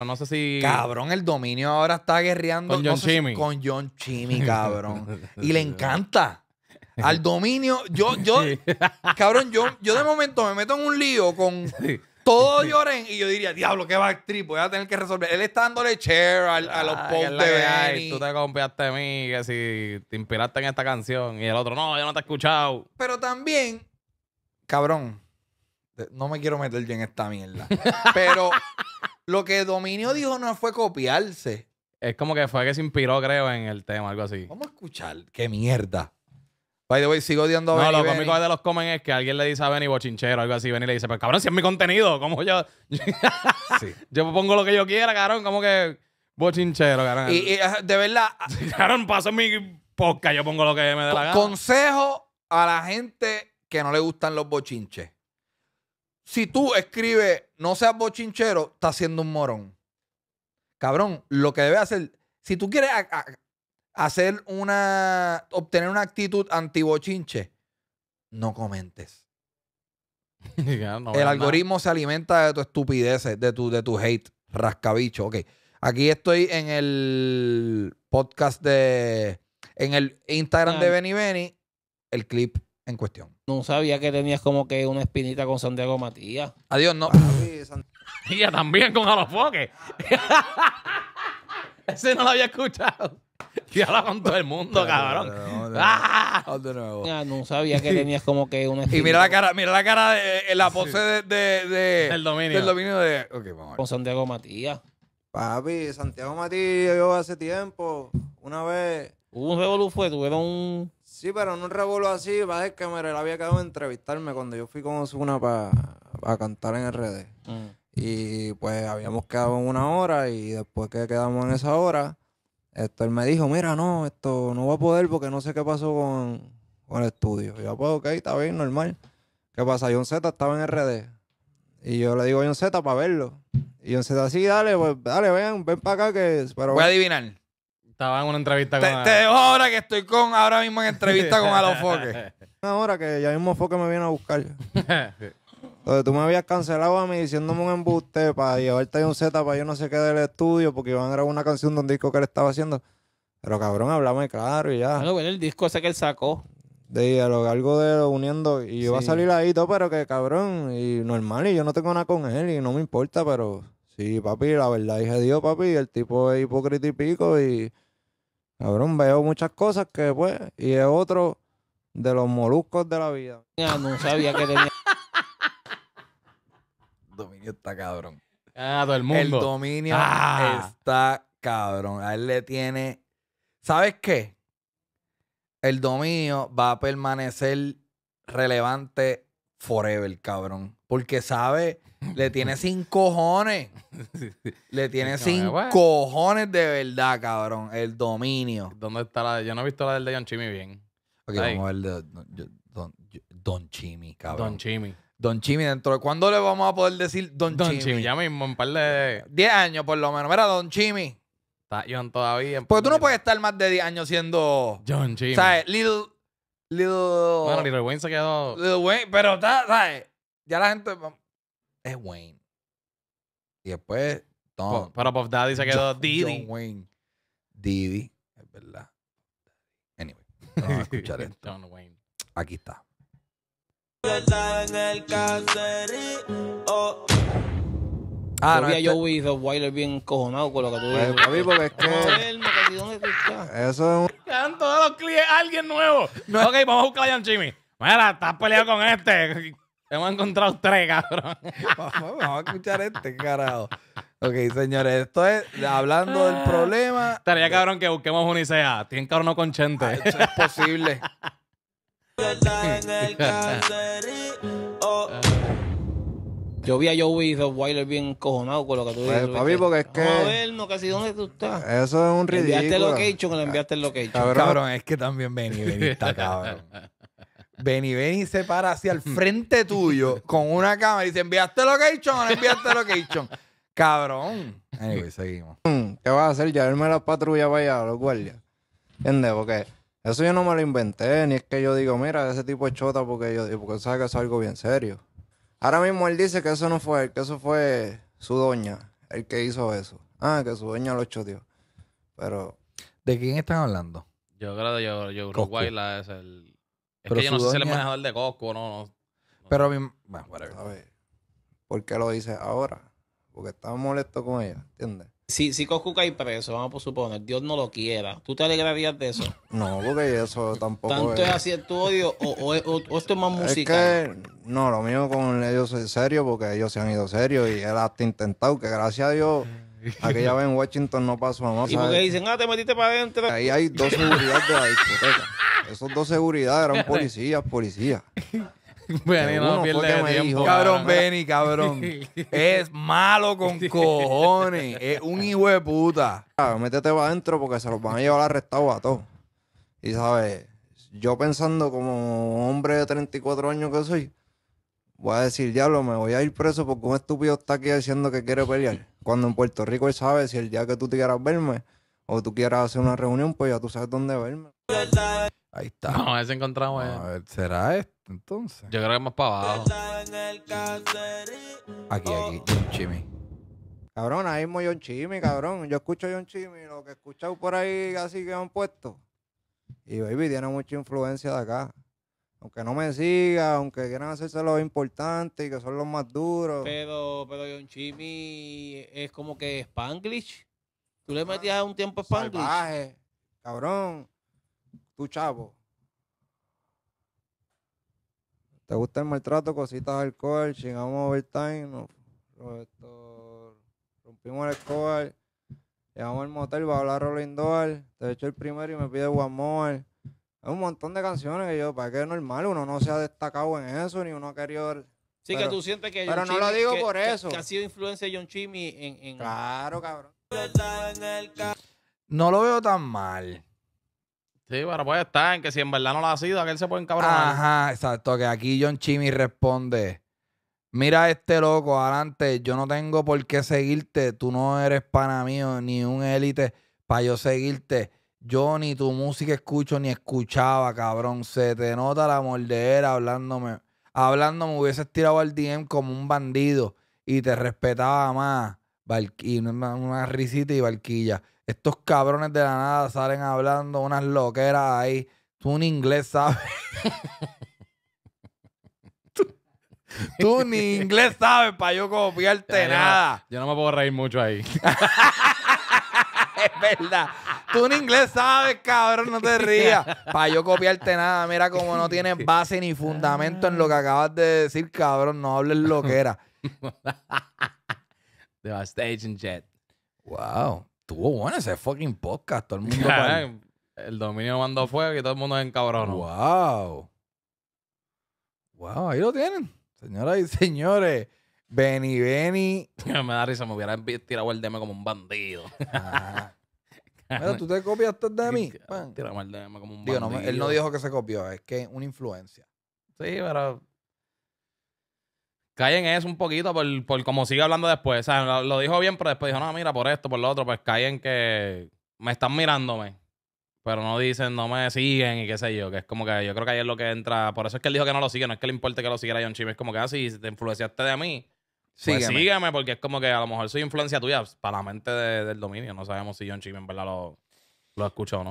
No sé si. Cabrón, el dominio ahora está guerreando con John con John Chimmy, cabrón. y le encanta. Al dominio, yo, yo, cabrón, yo, de momento me meto en un lío con todo lloren y yo diría, diablo, qué actriz, voy a tener que resolver. Él está dándole chair a los postes. de Tú te confiaste en mí, que si te inspiraste en esta canción y el otro, no, yo no te he escuchado. Pero también, cabrón, no me quiero meter yo en esta mierda. pero lo que Dominio dijo no fue copiarse. Es como que fue que se inspiró, creo, en el tema, algo así. Vamos a escuchar. ¡Qué mierda! By the way, sigo odiando a No, lo cómico de los comen es que alguien le dice a Benny bochinchero algo así. Benny le dice, pero cabrón, si es mi contenido, ¿cómo yo? Sí. yo pongo lo que yo quiera, cabrón, como que bochinchero, cabrón. Y, de verdad, cabrón, paso mi podcast, yo pongo lo que me dé la gana. consejo a la gente que no le gustan los bochinches si tú escribes no seas bochinchero, estás siendo un morón. Cabrón, lo que debes hacer, si tú quieres hacer una, obtener una actitud antibochinche, no comentes. El algoritmo se alimenta de tu estupidez, de tu, de tu hate, rascabicho. Ok. Aquí estoy en el podcast de. En el Instagram de Benny Benny, el clip en cuestión. No sabía que tenías como que una espinita con Santiago Matías. Adiós, no. Ella también con Alofoque. Ese no lo había escuchado. Y habla con todo el mundo, cabrón. Ah. No, sabía que tenías como que una espinita. Y mira la cara, mira la cara, de, la pose de, El del dominio. El dominio de. vamos Con Santiago Matías. Papi, Santiago Matías, yo hace tiempo, una vez. Hubo un revolú, fue, tuvieron un Sí, pero en un revuelo así, va a ser que me había quedado a entrevistarme cuando yo fui con Osuna para cantar en RD. Mm. Y pues habíamos quedado en una hora y después que quedamos en esa hora, esto, él me dijo, mira, no, esto no va a poder porque no sé qué pasó con, el estudio. Y yo, pues, ok, está bien, normal. ¿Qué pasa? John Z estaba en RD. Y yo le digo a John Z para verlo. Y John Z, así, dale, pues, dale, ven, ven para acá que... Pero, Voy a adivinar. Estaba en una entrevista con. Te, dejo ahora que estoy con ahora mismo en entrevista con Alofoque. Ahora que ya mismo Foque me viene a buscar. Entonces tú me habías cancelado a mí diciéndome un embuste para ahorita hay un Z para yo no sé qué del estudio porque iban a grabar una canción de un disco que él estaba haciendo. Pero cabrón, hablame claro y ya. Bueno, bueno, el disco ese que él sacó. De algo de uniendo y yo va a salir ahí todo, pero que cabrón, y normal, y yo no tengo nada con él y no me importa, pero sí, papi, la verdad dije Dios, papi, el tipo es hipócrita y pico y Cabrón, veo muchas cosas que pues, y es otro de los moluscos de la vida. no sabía que tenía. El dominio está cabrón. Ah, todo el mundo. El dominio ah. está cabrón. A él le tiene. ¿Sabes qué? El dominio va a permanecer relevante forever, cabrón. Porque sabe, le tiene sin cojones. Le tiene sin cojones de verdad, cabrón. El dominio. ¿Dónde está la de? Yo no he visto la del de John Chimi bien. Ok, vamos a ver de Don, Don, Chimi, cabrón. Don Chimi. Don Chimi, dentro de cuándo le vamos a poder decir Don, Chimi? ya mismo, un par de. 10 años por lo menos. Mira, Don Chimi. Está John todavía. Porque tú no puedes estar más de 10 años siendo. John Chimmy. ¿Sabes? Little. Little. Bueno, Little Wayne se quedó. Little Wayne, pero está, ¿sabes? ya la gente es Wayne. Y después Pero Puff Daddy se quedó Didi. Didi, es verdad. Anyway, vamos a escuchar esto. Aquí está. Ah, no, vi a este Wilder bien cojonado con lo que tú pues, dices. porque es que... Eso es un... los clientes, alguien nuevo. Ok, vamos a buscar a John Jimmy. Mira, estás peleado con este. Hemos encontrado tres, cabrón. vamos, a escuchar este, carajo. Ok, señores, esto es hablando del problema. Estaría cabrón que busquemos un ICA. Tienen, cabrón con Chente. Ah, eso es posible. Yo vi a Joey Wilder bien cojonado con lo que tú dices. Pues, papi, porque es que. dónde tú estás. Eso es un ridículo. enviaste el location, le enviaste el location. Cabrón, cabrón es que también vení, veniste cabrón y ven y se para hacia el frente tuyo con una cámara y dice, ¿enviaste lo o no enviaste lo que hizo, Cabrón. Anyway, seguimos. Mm, ¿Qué vas a hacer? Llevarme me la patrulla para allá, los guardias. ¿Entiendes? Porque eso yo no me lo inventé, ni es que yo digo, mira, ese tipo es chota porque yo porque sabe que eso es algo bien serio. Ahora mismo él dice que eso no fue él, que eso fue su doña, el que hizo eso. Ah, que su doña lo choteó. Pero. ¿De quién están hablando? Yo creo que yo, yo Uruguay la es el pero que yo no sé si él es manejador de Costco, no, no. Pero mí... Bueno, A ver, ¿por qué lo dices ahora? Porque estaba molesto con ella, ¿entiendes? Si, si Costco cae preso, vamos a suponer, Dios no lo quiera, ¿tú te alegrarías de eso? No, porque eso tampoco ¿Tanto es... así tu odio o, o, o, esto es más musical? Es que, no, lo mismo con ellos es serio, porque ellos se han ido serios y él hasta intentado, que gracias a Dios... Aquella vez en Washington no pasó nada. Y porque dicen, ah, te metiste para adentro. Ahí hay dos seguridades de la discoteca. Esos dos seguridad eran policías, policías. Benny no pierde Cabrón, Benny, cabrón. Es malo con cojones. Es un hijo de puta. Ah, métete para adentro porque se los van a llevar arrestados a todos. Y sabes, yo pensando como hombre de 34 años que soy, voy a decir, diablo, me voy a ir preso porque un estúpido está aquí diciendo que quiere pelear. Cuando en Puerto Rico él sabe si el día que tú te quieras verme, o tú quieras hacer una reunión, pues ya tú sabes dónde verme. Ahí está. No, a ver si encontramos. A ver, ¿será esto entonces? Yo creo que más para abajo. Aquí, aquí, John Chimmy. Cabrón, ahí mismo John Chimmy, cabrón. Yo escucho John Chimmy, lo que he escuchado por ahí casi que han puesto. Y baby tiene mucha influencia de acá. Aunque no me siga, aunque quieran hacerse los importantes y que son los más duros. Pero, pero John Chimmy es como que Spanglish. Tú le metías ah, un tiempo Spanglish. cabrón. Tú, chavo. ¿Te gusta el maltrato? Cositas de alcohol, chingamos overtime, no, rompimos el alcohol, llegamos al motel, va a hablar Rolling Door, te echo el primero y me pide One Hay un montón de canciones que yo, para que es normal, uno no se ha destacado en eso, ni uno ha querido Sí, que tú sientes que. John pero no lo digo por eso. Que, ha sido influencia de John Chimmy en. Claro, cabrón. No lo veo tan mal. Sí, pero puede estar en que si en verdad no lo ha sido, aquel se puede encabronar. Ajá, exacto. Que aquí John Chimmy responde: Mira este loco, adelante, yo no tengo por qué seguirte. Tú no eres pana mío, ni un élite para yo seguirte. Yo ni tu música escucho ni escuchaba, cabrón. Se te nota la mordera hablándome. Hablándome hubieses tirado al DM como un bandido y te respetaba más y una, risita y barquilla. Estos cabrones de la nada salen hablando unas loqueras ahí. Tú ni inglés sabes. tú, ni inglés sabes para yo copiarte ah, nada. Yo, no me puedo reír mucho ahí. es verdad. Tú ni inglés sabes, cabrón, no te rías. Para yo copiarte nada, mira cómo no tienes base ni fundamento en lo que acabas de decir, cabrón, no hables loquera. de Stage and Jet. Wow. Tuvo bueno ese fucking podcast. Todo el mundo. el dominio mandó fuego y todo el mundo es encabrón. Wow. Wow, ahí lo tienen. Señoras y señores. Benny, Benny. me da risa, me hubiera tirado el DM como un bandido. Ah. tú te copiaste de mí. Tiramos el DM como un bandido. él no dijo que se copió, es que una influencia. Sí, pero Caen en eso un poquito por, por como sigue hablando después. O sea, lo, dijo bien, pero después dijo, no, mira, por esto, por lo otro, pues caen que me están mirándome. Pero no dicen, no me siguen y qué sé yo. Que es como que yo creo que ahí es lo que entra. Por eso es que él dijo que no lo sigue. No es que le importe que lo siguiera John Chim. Es como que así, ah, te influenciaste de mí, pues sí sígueme. porque es como que a lo mejor soy influencia tuya para la mente del dominio. No sabemos si John Chim en verdad lo, lo escuchó o no.